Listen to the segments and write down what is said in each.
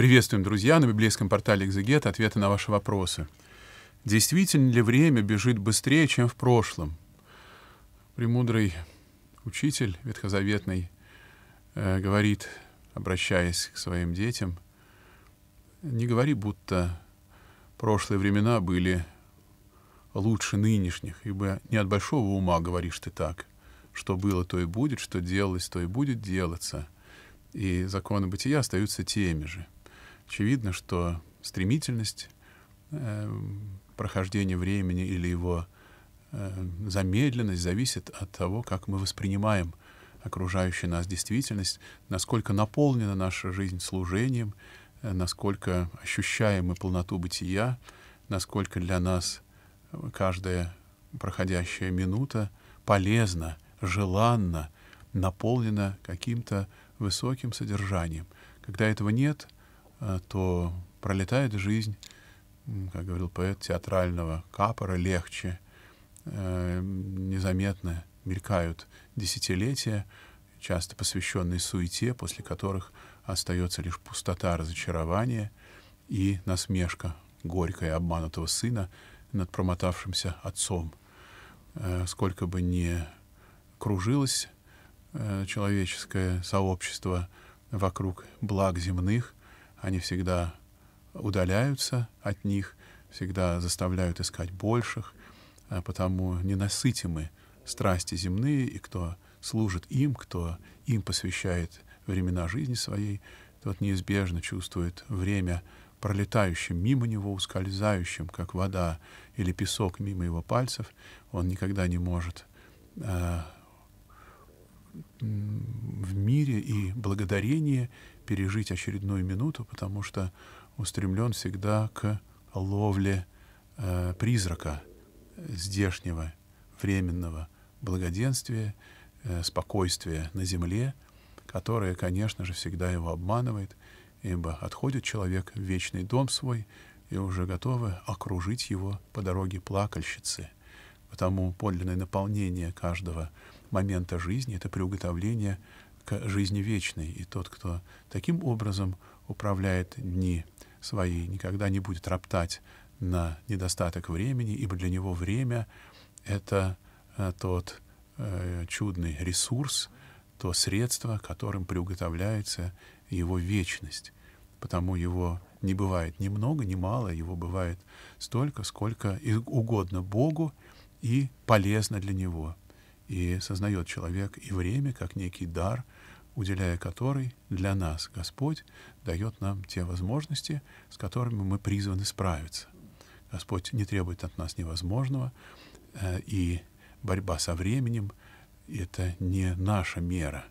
Приветствуем, друзья, на библейском портале «Экзегет» ответы на ваши вопросы. Действительно ли время бежит быстрее, чем в прошлом? Премудрый учитель ветхозаветный э, говорит, обращаясь к своим детям, не говори, будто прошлые времена были лучше нынешних, ибо не от большого ума говоришь ты так. Что было, то и будет, что делалось, то и будет делаться. И законы бытия остаются теми же. Очевидно, что стремительность э, прохождения времени или его э, замедленность зависит от того, как мы воспринимаем окружающую нас действительность, насколько наполнена наша жизнь служением, э, насколько ощущаем мы полноту бытия, насколько для нас каждая проходящая минута полезна, желанна, наполнена каким-то высоким содержанием. Когда этого нет — Э, то пролетает жизнь, как говорил поэт, театрального капора легче, э, незаметно мелькают десятилетия, часто посвященные суете, после которых остается лишь пустота разочарования и насмешка горькая обманутого сына над промотавшимся отцом. Э, сколько бы ни кружилось человеческое сообщество вокруг благ земных, они всегда удаляются от них, всегда заставляют искать больших, а потому ненасытимы страсти земные, и кто служит им, кто им посвящает времена жизни своей, тот неизбежно чувствует время пролетающим мимо него, ускользающим, как вода или песок мимо его пальцев, он никогда не может э, в мире и благодарении пережить очередную минуту, потому что устремлен всегда к ловле э, призрака здешнего временного благоденствия, э, спокойствия на земле, которое, конечно же, всегда его обманывает, ибо отходит человек в вечный дом свой и уже готовы окружить его по дороге плакальщицы. Потому подлинное наполнение каждого момента жизни — это приуготовление к жизни вечной, и тот, кто таким образом управляет дни свои, никогда не будет роптать на недостаток времени, ибо для него время — это э, тот э, чудный ресурс, то средство, которым приуготовляется его вечность. Потому его не бывает ни много, ни мало, его бывает столько, сколько угодно Богу и полезно для него — и сознает человек и время как некий дар, уделяя который для нас Господь дает нам те возможности, с которыми мы призваны справиться. Господь не требует от нас невозможного, э, и борьба со временем — это не наша мера.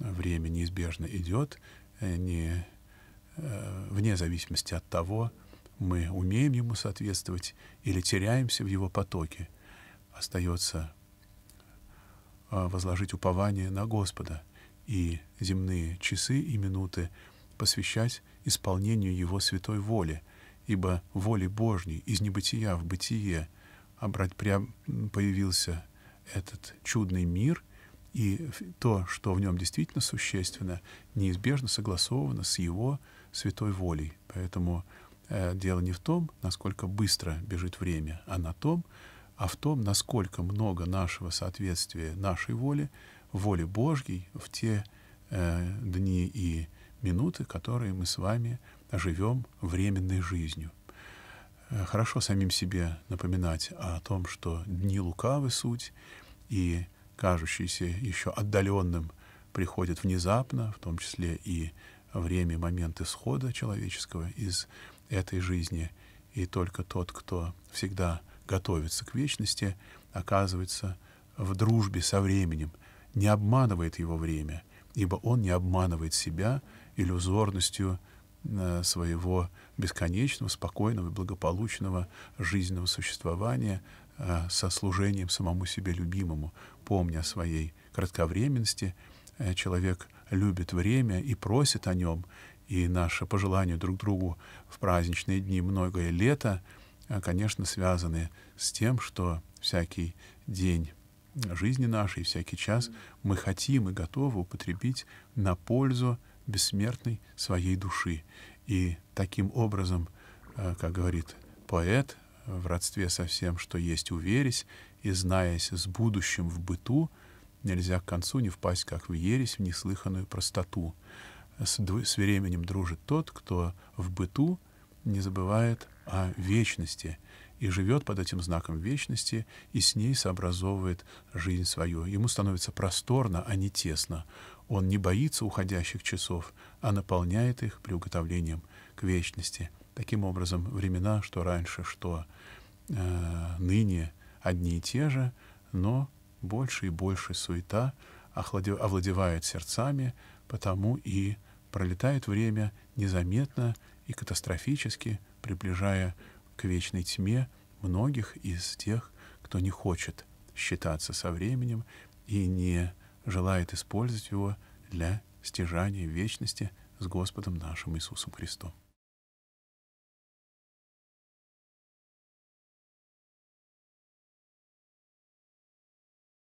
Время неизбежно идет, э, не, э, вне зависимости от того, мы умеем ему соответствовать или теряемся в его потоке. Остается а, возложить упование на Господа и земные часы и минуты посвящать исполнению Его святой воли, ибо воли Божней из небытия в бытие обрать прям появился этот чудный мир, и то, что в нем действительно существенно, неизбежно согласовано с Его святой волей. Поэтому э, дело не в том, насколько быстро бежит время, а на том, а в том, насколько много нашего соответствия нашей воле, воле Божьей в те э, дни и минуты, которые мы с вами живем временной жизнью. Э, хорошо самим себе напоминать о том, что дни лукавы суть, и кажущийся еще отдаленным приходит внезапно, в том числе и время, момент исхода человеческого из этой жизни. И только тот, кто всегда готовится к вечности, оказывается в дружбе со временем, не обманывает его время, ибо он не обманывает себя иллюзорностью э, своего бесконечного, спокойного и благополучного жизненного существования э, со служением самому себе любимому, помня о своей кратковременности. Э, человек любит время и просит о нем, и наше пожелание друг другу в праздничные дни многое лето — Э, конечно, связаны с тем, что всякий день жизни нашей, всякий час мы хотим и готовы употребить на пользу бессмертной своей души. И таким образом, э, как говорит поэт, в родстве со всем, что есть, уверясь, и знаясь с будущим в быту, нельзя к концу не впасть, как в ересь, в неслыханную простоту. С, с временем дружит тот, кто в быту — не забывает о вечности и живет под этим знаком вечности и с ней сообразовывает жизнь свою. Ему становится просторно, а не тесно. Он не боится уходящих часов, а наполняет их приуготовлением к вечности. Таким образом, времена, что раньше, что э, ныне, одни и те же, но больше и больше суета овладевает сердцами, потому и пролетает время незаметно и катастрофически приближая к вечной тьме многих из тех, кто не хочет считаться со временем и не желает использовать его для стяжания вечности с Господом нашим Иисусом Христом.